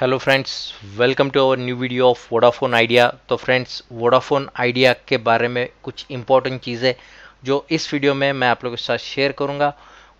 hello friends welcome to our new video of Vodafone Idea तो friends Vodafone Idea के बारे में कुछ इंपॉर्टेंट चीज़ें जो इस वीडियो में मैं आप लोगों के साथ शेयर करूंगा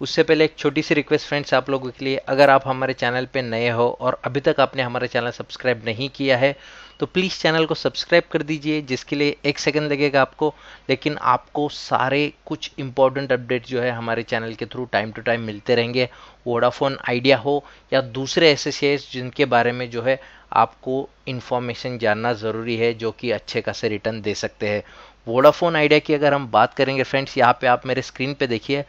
उससे पहले एक छोटी सी रिक्वेस्ट फ्रेंड्स आप लोगों के लिए अगर आप हमारे चैनल पे नए हो और अभी तक आपने हमारे चैनल सब्सक्राइब नहीं किया है तो प्लीज़ चैनल को सब्सक्राइब कर दीजिए जिसके लिए एक सेकंड लगेगा आपको लेकिन आपको सारे कुछ इंपॉर्टेंट अपडेट जो है हमारे चैनल के थ्रू टाइम टू टाइम मिलते रहेंगे वोडाफोन आइडिया हो या दूसरे ऐसे शेयर्स जिनके बारे में जो है आपको इन्फॉर्मेशन जानना ज़रूरी है जो कि अच्छे खासे रिटर्न दे सकते हैं वोडाफोन आइडिया की अगर हम बात करेंगे फ्रेंड्स यहाँ पे आप मेरे स्क्रीन पे देखिए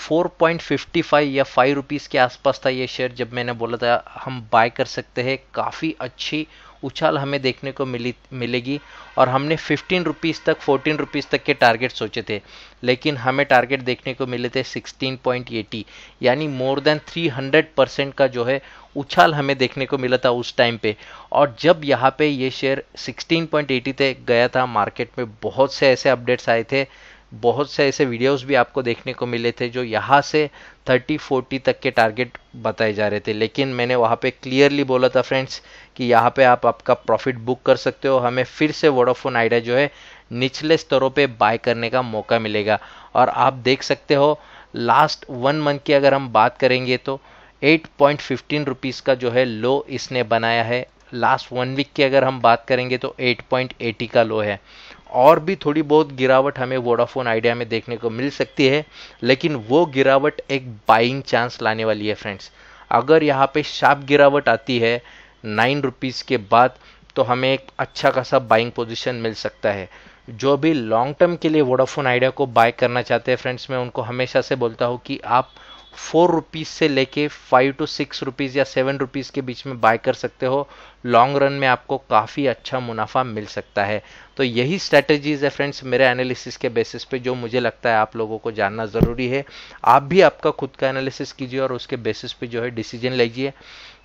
4.55 या फाइव रुपीज़ के आसपास था ये शेयर जब मैंने बोला था हम बाय कर सकते हैं काफ़ी अच्छी उछाल हमें देखने को मिली मिलेगी और हमने फिफ्टीन रुपीज़ तक फोर्टीन रुपीज़ तक के टारगेट सोचे थे लेकिन हमें टारगेट देखने को मिले थे सिक्सटीन पॉइंट एटी यानी more than three hundred percent का जो है उछाल हमें देखने को मिला था उस टाइम पे और जब यहाँ पे ये शेयर सिक्सटीन पॉइंट एटी तक गया था मार्केट में बहुत से ऐसे अपडेट्स आए थे बहुत से ऐसे वीडियोस भी आपको देखने को मिले थे जो यहाँ से 30 40 तक के टारगेट बताए जा रहे थे लेकिन मैंने वहाँ पे क्लियरली बोला था फ्रेंड्स कि यहाँ पे आप आपका प्रॉफिट बुक कर सकते हो हमें फिर से वोडाफोन आइडिया जो है निचले स्तरों पे बाय करने का मौका मिलेगा और आप देख सकते हो लास्ट वन मंथ की अगर हम बात करेंगे तो एट पॉइंट फिफ्टीन रुपीज़ का जो है लो इसने बनाया है लास्ट वन वीक की अगर हम बात करेंगे तो एट पॉइंट एटी का लो है और भी थोड़ी बहुत गिरावट हमें वोडाफोन आइडिया में देखने को मिल सकती है लेकिन वो गिरावट एक बाइंग चांस लाने वाली है फ्रेंड्स अगर यहाँ पे शार्प गिरावट आती है नाइन रुपीज़ के बाद तो हमें एक अच्छा खासा बाइंग पोजिशन मिल सकता है जो भी लॉन्ग टर्म के लिए वोडाफोन आइडिया को बाय करना चाहते हैं फ्रेंड्स मैं उनको हमेशा से बोलता हूँ कि आप फोर रुपीज़ से लेके फाइव टू सिक्स रुपीज़ या सेवन रुपीज़ के बीच में बाय कर सकते हो लॉन्ग रन में आपको काफ़ी अच्छा मुनाफा मिल सकता है तो यही स्ट्रेटेजीज़ है फ्रेंड्स मेरे एनालिसिस के बेसिस पे जो मुझे लगता है आप लोगों को जानना ज़रूरी है आप भी आपका खुद का एनालिसिस कीजिए और उसके बेसिस पे जो है डिसीजन लीजिए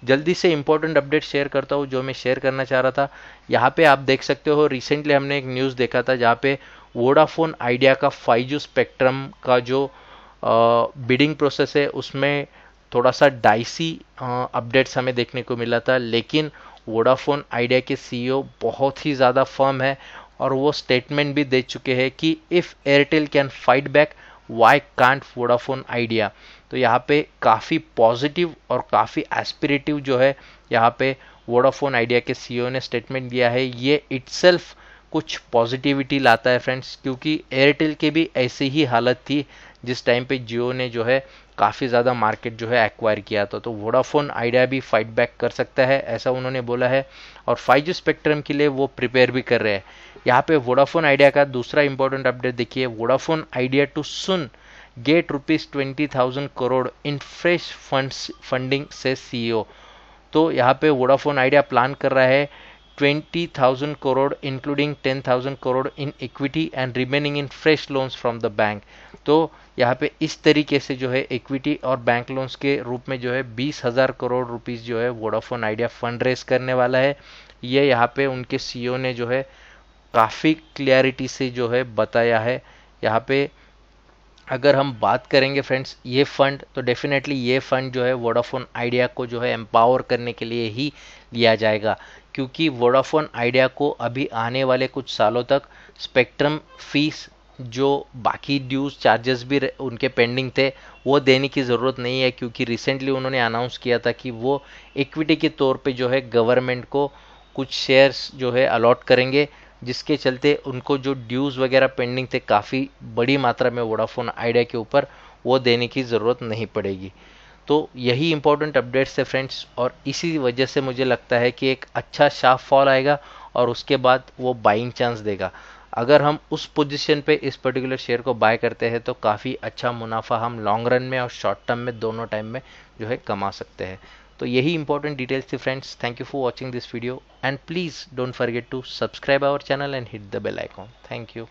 जल्दी से इंपॉर्टेंट अपडेट शेयर करता हूँ जो मैं शेयर करना चाह रहा था यहाँ पे आप देख सकते हो रिसेंटली हमने एक न्यूज़ देखा था जहाँ पे वोडाफोन आइडिया का फाइव स्पेक्ट्रम का जो बिडिंग प्रोसेस है उसमें थोड़ा सा डाइसी अपडेट्स हमें देखने को मिला था लेकिन वोडाफोन आइडिया के सीईओ e बहुत ही ज़्यादा फर्म है और वो स्टेटमेंट भी दे चुके हैं कि if Airtel can fight back why can't Vodafone Idea तो यहाँ पे काफ़ी पॉजिटिव और काफ़ी एस्पिरेटिव जो है यहाँ पे वोडाफोन आइडिया के सीईओ e ने स्टेटमेंट दिया है ये इट्सल्फ कुछ पॉजिटिविटी लाता है फ्रेंड्स क्योंकि एयरटेल के भी ऐसी ही हालत थी जिस टाइम पे जियो ने जो है काफ़ी ज़्यादा मार्केट जो है एक्वायर किया था तो वोडाफोन आइडिया भी फाइट बैक कर सकता है ऐसा उन्होंने बोला है और फाइव जी स्पेक्ट्रम के लिए वो प्रिपेयर भी कर रहे हैं यहाँ पे वोडाफोन आइडिया का दूसरा इंपॉर्टेंट अपडेट देखिए Vodafone Idea to soon get rupees twenty thousand crore in fresh fund funding से सीईओ तो यहाँ पे वोडाफोन आइडिया प्लान कर रहा है 20,000 crore including 10,000 crore in equity and remaining in fresh loans from the bank तो यहाँ पे इस तरीके से जो है इक्विटी और बैंक लोन्स के रूप में जो है बीस हज़ार करोड़ रुपीज़ जो है वोडाफोन आइडिया फंड रेस करने वाला है ये यह यहाँ पे उनके सीईओ e ने जो है काफ़ी क्लियरिटी से जो है बताया है यहाँ पे अगर हम बात करेंगे फ्रेंड्स ये फंड तो डेफिनेटली ये फंड जो है वोडाफोन आइडिया को जो है एम्पावर करने के लिए ही लिया जाएगा क्योंकि वोडाफोन आइडिया को अभी आने वाले कुछ सालों तक स्पेक्ट्रम फीस जो बाकी ड्यूज चार्जेस भी उनके पेंडिंग थे वो देने की ज़रूरत नहीं है क्योंकि रिसेंटली उन्होंने अनाउंस किया था कि वो इक्विटी के तौर पे जो है गवर्नमेंट को कुछ शेयर्स जो है अलॉट करेंगे जिसके चलते उनको जो ड्यूज़ वगैरह पेंडिंग थे काफ़ी बड़ी मात्रा में वोडाफोन आइडिया के ऊपर वो देने की ज़रूरत नहीं पड़ेगी तो यही इंपॉर्टेंट अपडेट्स है फ्रेंड्स और इसी वजह से मुझे लगता है कि एक अच्छा शार्प फॉल आएगा और उसके बाद वो बाइंग चांस देगा अगर हम उस पोजीशन पे इस पर्टिकुलर शेयर को बाय करते हैं तो काफ़ी अच्छा मुनाफा हम लॉन्ग रन में और शॉर्ट टर्म में दोनों टाइम में जो है कमा सकते हैं तो यही इंपॉर्टेंट डिटेल्स थी friends thank you for watching this video and please don't forget to subscribe our channel and hit the bell icon thank you